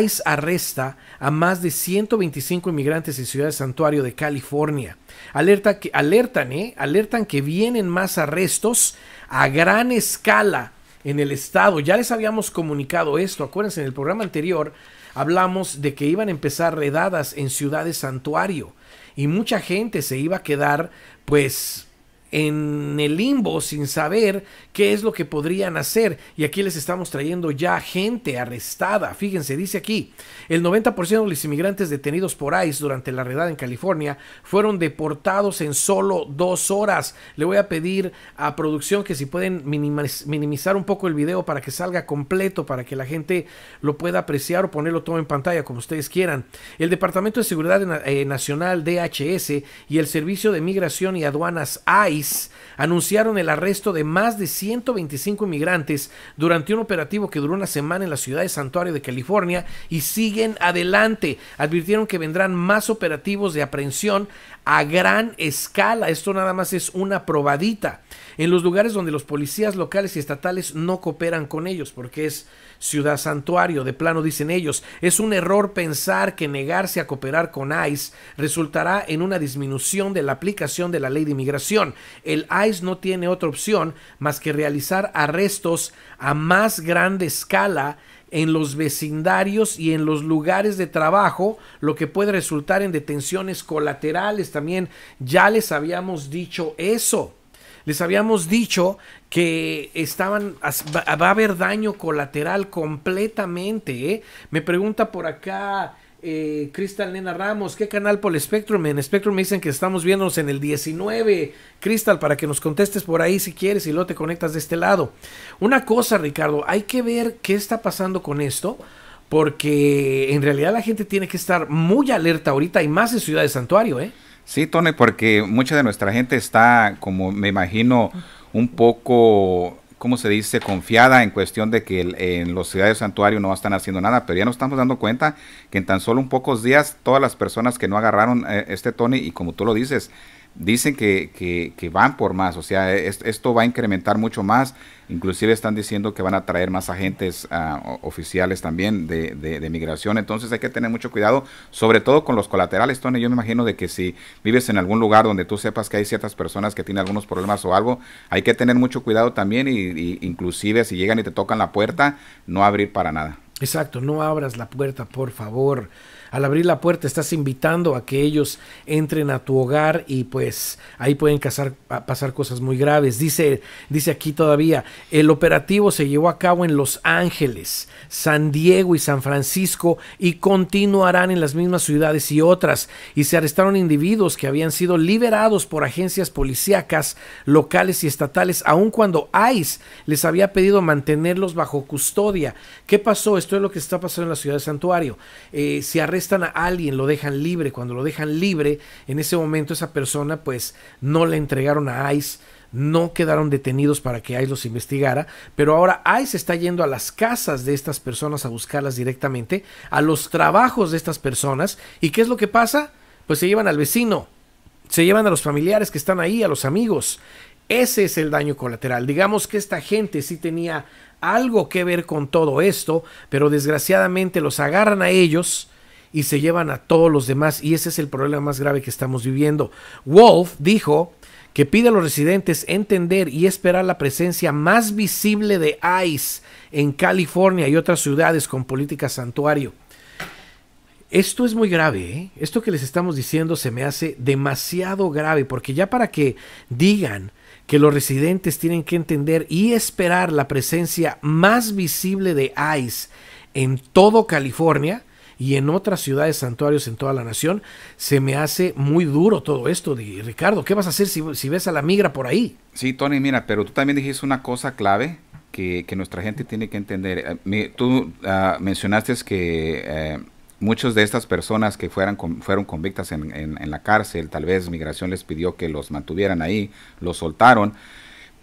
ICE arresta a más de 125 inmigrantes en Ciudad Santuario de California. Alerta que, alertan, eh, alertan que vienen más arrestos a gran escala en el estado. Ya les habíamos comunicado esto. Acuérdense, en el programa anterior hablamos de que iban a empezar redadas en de santuario y mucha gente se iba a quedar pues en el limbo sin saber qué es lo que podrían hacer. Y aquí les estamos trayendo ya gente arrestada. Fíjense, dice aquí, el 90% de los inmigrantes detenidos por ICE durante la redada en California fueron deportados en solo dos horas. Le voy a pedir a producción que si pueden minimizar un poco el video para que salga completo, para que la gente lo pueda apreciar o ponerlo todo en pantalla, como ustedes quieran. El Departamento de Seguridad eh, Nacional, DHS, y el Servicio de Migración y Aduanas ICE anunciaron el arresto de más de 125 inmigrantes durante un operativo que duró una semana en la ciudad de Santuario de California y siguen adelante. Advirtieron que vendrán más operativos de aprehensión a gran escala. Esto nada más es una probadita en los lugares donde los policías locales y estatales no cooperan con ellos, porque es ciudad santuario, de plano dicen ellos. Es un error pensar que negarse a cooperar con ICE resultará en una disminución de la aplicación de la ley de inmigración. El ICE no tiene otra opción más que realizar arrestos a más grande escala en los vecindarios y en los lugares de trabajo, lo que puede resultar en detenciones colaterales. También ya les habíamos dicho eso les habíamos dicho que estaban va a haber daño colateral completamente. ¿eh? Me pregunta por acá eh, Crystal Nena Ramos, ¿qué canal por Spectrum? En Spectrum me dicen que estamos viéndonos en el 19. Cristal, para que nos contestes por ahí si quieres y luego te conectas de este lado. Una cosa, Ricardo, hay que ver qué está pasando con esto. Porque en realidad la gente tiene que estar muy alerta ahorita y más en Ciudad de Santuario, ¿eh? Sí, Tony, porque mucha de nuestra gente está, como me imagino, un poco, ¿cómo se dice?, confiada en cuestión de que en los ciudades santuario no están haciendo nada, pero ya nos estamos dando cuenta que en tan solo un pocos días todas las personas que no agarraron eh, este Tony, y como tú lo dices, dicen que, que, van por más, o sea, esto va a incrementar mucho más, inclusive están diciendo que van a traer más agentes ah, oficiales también de, de, migración, entonces hay que tener mucho cuidado, sobre todo con los colaterales, Tony, yo me imagino de que si vives en algún lugar donde tú sepas que hay ciertas personas que tienen algunos problemas o algo, hay que tener mucho cuidado también y, y inclusive si llegan y te tocan la puerta, no abrir para nada. Exacto, no abras la puerta, por favor. Al abrir la puerta estás invitando a que ellos entren a tu hogar y pues ahí pueden pasar cosas muy graves. Dice, dice aquí todavía, el operativo se llevó a cabo en Los Ángeles, San Diego y San Francisco y continuarán en las mismas ciudades y otras. Y se arrestaron individuos que habían sido liberados por agencias policíacas locales y estatales, aun cuando ICE les había pedido mantenerlos bajo custodia. ¿Qué pasó? Esto es lo que está pasando en la ciudad de Santuario. Eh, se están a alguien, lo dejan libre. Cuando lo dejan libre, en ese momento esa persona pues no le entregaron a ICE, no quedaron detenidos para que ICE los investigara, pero ahora ICE está yendo a las casas de estas personas a buscarlas directamente, a los trabajos de estas personas, y ¿qué es lo que pasa? Pues se llevan al vecino, se llevan a los familiares que están ahí, a los amigos. Ese es el daño colateral. Digamos que esta gente sí tenía algo que ver con todo esto, pero desgraciadamente los agarran a ellos, y se llevan a todos los demás y ese es el problema más grave que estamos viviendo. Wolf dijo que pide a los residentes entender y esperar la presencia más visible de ICE en California y otras ciudades con política santuario. Esto es muy grave, ¿eh? esto que les estamos diciendo se me hace demasiado grave porque ya para que digan que los residentes tienen que entender y esperar la presencia más visible de ICE en todo California, y en otras ciudades santuarios en toda la nación, se me hace muy duro todo esto. De, Ricardo, ¿qué vas a hacer si, ves a la migra por ahí? Sí, Tony, mira, pero tú también dijiste una cosa clave que, nuestra gente tiene que entender. Eh, tú ah, mencionaste que... Eh, muchas de estas personas que fueron convictas en, en, la cárcel, tal vez migración les pidió que los mantuvieran ahí, los soltaron,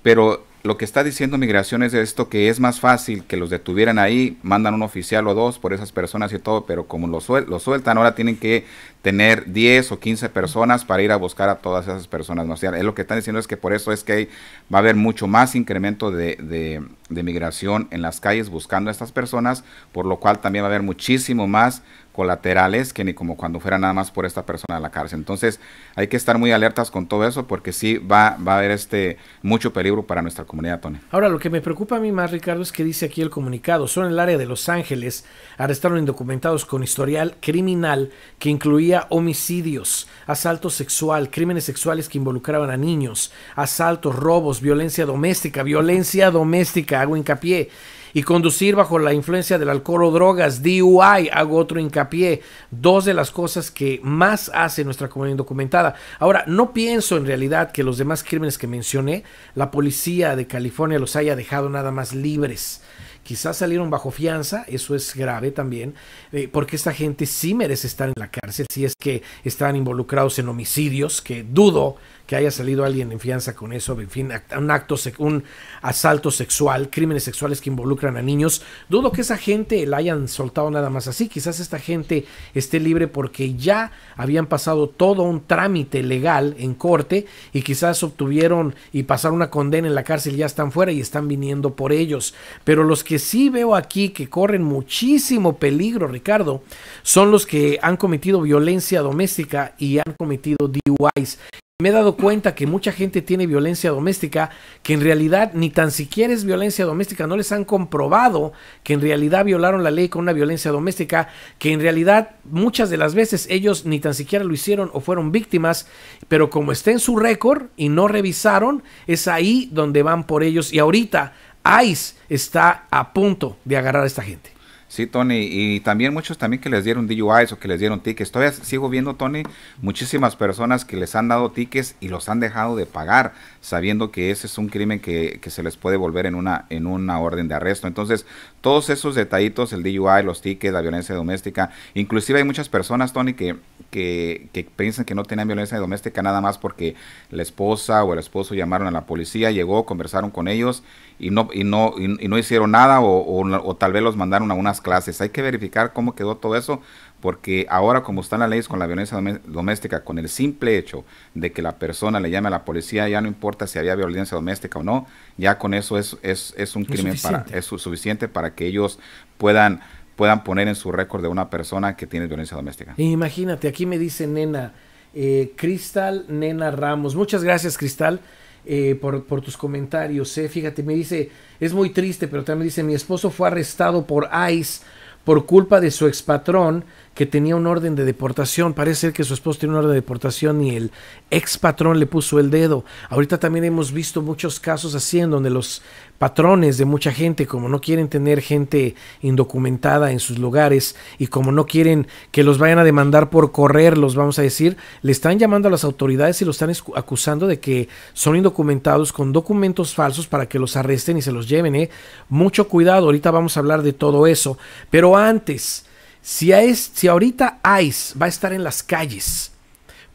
pero lo que está diciendo Migración es esto, que es más fácil que los detuvieran ahí, mandan un oficial o dos por esas personas y todo, pero como lo, lo sueltan, ahora tienen que tener 10 o 15 personas para ir a buscar a todas esas personas. es lo que están diciendo es que por eso es que va a haber mucho más incremento de, migración en las calles buscando a estas personas, por lo cual también va a haber muchísimo más colaterales que ni como cuando fuera nada más por esta persona a la cárcel. Entonces hay que estar muy alertas con todo eso porque sí va, va a haber este mucho peligro para nuestra comunidad, Tony. Ahora lo que me preocupa a mí más, Ricardo, es que dice aquí el comunicado, son en el área de Los Ángeles arrestaron indocumentados con historial criminal que incluía homicidios, asalto sexual, crímenes sexuales que involucraban a niños, asaltos, robos, violencia doméstica, violencia doméstica, hago hincapié, y conducir bajo la influencia del alcohol o drogas, DUI, hago otro hincapié, dos de las cosas que más hace nuestra comunidad indocumentada. Ahora, no pienso en realidad que los demás crímenes que mencioné, la policía de California los haya dejado nada más libres quizás salieron bajo fianza, eso es grave también, eh, porque esta gente sí merece estar en la cárcel si es que están involucrados en homicidios, que dudo que haya salido alguien en fianza con eso, en fin, un acto, un asalto sexual, crímenes sexuales que involucran a niños. Dudo que esa gente la hayan soltado nada más así. Quizás esta gente esté libre porque ya habían pasado todo un trámite legal en corte y quizás obtuvieron y pasaron una condena en la cárcel, ya están fuera y están viniendo por ellos. Pero los que sí veo aquí que corren muchísimo peligro, Ricardo, son los que han cometido violencia doméstica y han cometido DUIs. Me he dado cuenta que mucha gente tiene violencia doméstica, que en realidad ni tan siquiera es violencia doméstica, no les han comprobado que en realidad violaron la ley con una violencia doméstica, que en realidad muchas de las veces ellos ni tan siquiera lo hicieron o fueron víctimas, pero como está en su récord y no revisaron, es ahí donde van por ellos y ahorita ICE está a punto de agarrar a esta gente. Sí, Tony, y también muchos también que les dieron DUIs o que les dieron tickets. Todavía sigo viendo, Tony, muchísimas personas que les han dado tickets y los han dejado de pagar, sabiendo que ese es un crimen que, que se les puede volver en una, en una orden de arresto. Entonces, todos esos detallitos, el DUI, los tickets, la violencia doméstica, inclusive hay muchas personas, Tony, que, que, piensan que no tenían violencia doméstica nada más porque la esposa o el esposo llamaron a la policía, llegó, conversaron con ellos y no, y no, y, no hicieron nada o, tal vez los mandaron a unas clases. Hay que verificar cómo quedó todo eso porque ahora como están las leyes con la violencia doméstica, con el simple hecho de que la persona le llame a la policía, ya no importa si había violencia doméstica o no, ya con eso es, es, es un crimen, suficiente. para, es suficiente para que ellos puedan, puedan poner en su récord de una persona que tiene violencia doméstica. Imagínate, aquí me dice nena, eh, Cristal Nena Ramos, muchas gracias Cristal. Eh, por, tus comentarios, eh. fíjate, me dice, es muy triste, pero también dice, mi esposo fue arrestado por ICE por culpa de su expatrón que tenía un orden de deportación. Parece ser que su esposo tiene un orden de deportación y el ex patrón le puso el dedo. Ahorita también hemos visto muchos casos así en donde los patrones de mucha gente, como no quieren tener gente indocumentada en sus lugares y como no quieren que los vayan a demandar por correr, los vamos a decir, le están llamando a las autoridades y lo están acusando de que son indocumentados con documentos falsos para que los arresten y se los lleven. ¿eh? Mucho cuidado, ahorita vamos a hablar de todo eso. Pero antes, si, es, si ahorita ICE va a estar en las calles,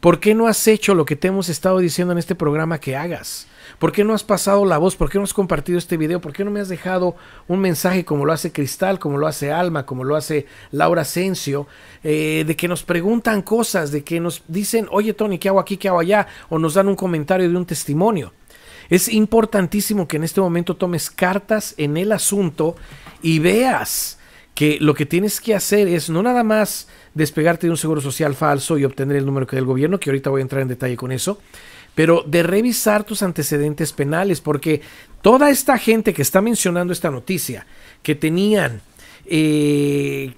¿por qué no has hecho lo que te hemos estado diciendo en este programa que hagas? ¿Por qué no has pasado la voz? ¿Por qué no has compartido este video? ¿Por qué no me has dejado un mensaje como lo hace Cristal, como lo hace Alma, como lo hace Laura Asensio? Eh, de que nos preguntan cosas, de que nos dicen, oye Tony, ¿qué hago aquí? ¿Qué hago allá? O nos dan un comentario de un testimonio. Es importantísimo que en este momento tomes cartas en el asunto y veas que lo que tienes que hacer es no nada más despegarte de un seguro social falso y obtener el número que del gobierno, que ahorita voy a entrar en detalle con eso, pero de revisar tus antecedentes penales, porque toda esta gente que está mencionando esta noticia, que tenían eh,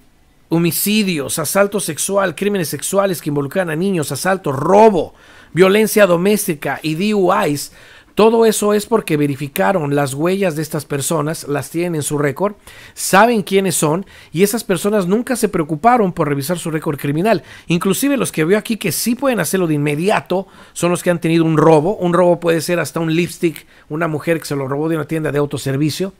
homicidios, asalto sexual, crímenes sexuales que involucran a niños, asalto, robo, violencia doméstica y DUIs, todo eso es porque verificaron las huellas de estas personas, las tienen en su récord, saben quiénes son y esas personas nunca se preocuparon por revisar su récord criminal. Inclusive los que veo aquí que sí pueden hacerlo de inmediato son los que han tenido un robo. Un robo puede ser hasta un lipstick, una mujer que se lo robó de una tienda de autoservicio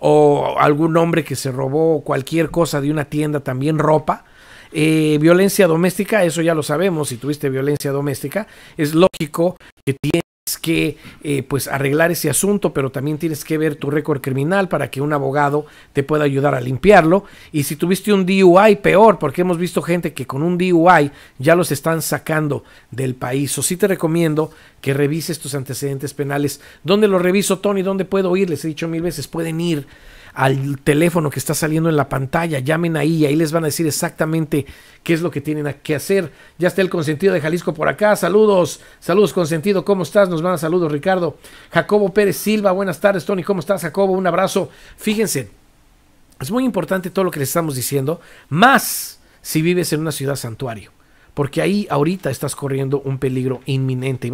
o algún hombre que se robó cualquier cosa de una tienda, también ropa. Eh, violencia doméstica, eso ya lo sabemos, si tuviste violencia doméstica, es lógico que tienes que eh, pues arreglar ese asunto, pero también tienes que ver tu récord criminal para que un abogado te pueda ayudar a limpiarlo. Y si tuviste un DUI, peor, porque hemos visto gente que con un DUI ya los están sacando del país. O sí te recomiendo que revises tus antecedentes penales. ¿Dónde lo reviso, Tony? ¿Dónde puedo ir? Les he dicho mil veces, pueden ir al teléfono que está saliendo en la pantalla, llamen ahí y ahí les van a decir exactamente qué es lo que tienen que hacer. Ya está el consentido de Jalisco por acá, saludos, saludos consentido, ¿cómo estás? Nos van a saludos Ricardo. Jacobo Pérez Silva, buenas tardes Tony, ¿cómo estás Jacobo? Un abrazo. Fíjense, es muy importante todo lo que les estamos diciendo, más si vives en una ciudad santuario, porque ahí ahorita estás corriendo un peligro inminente.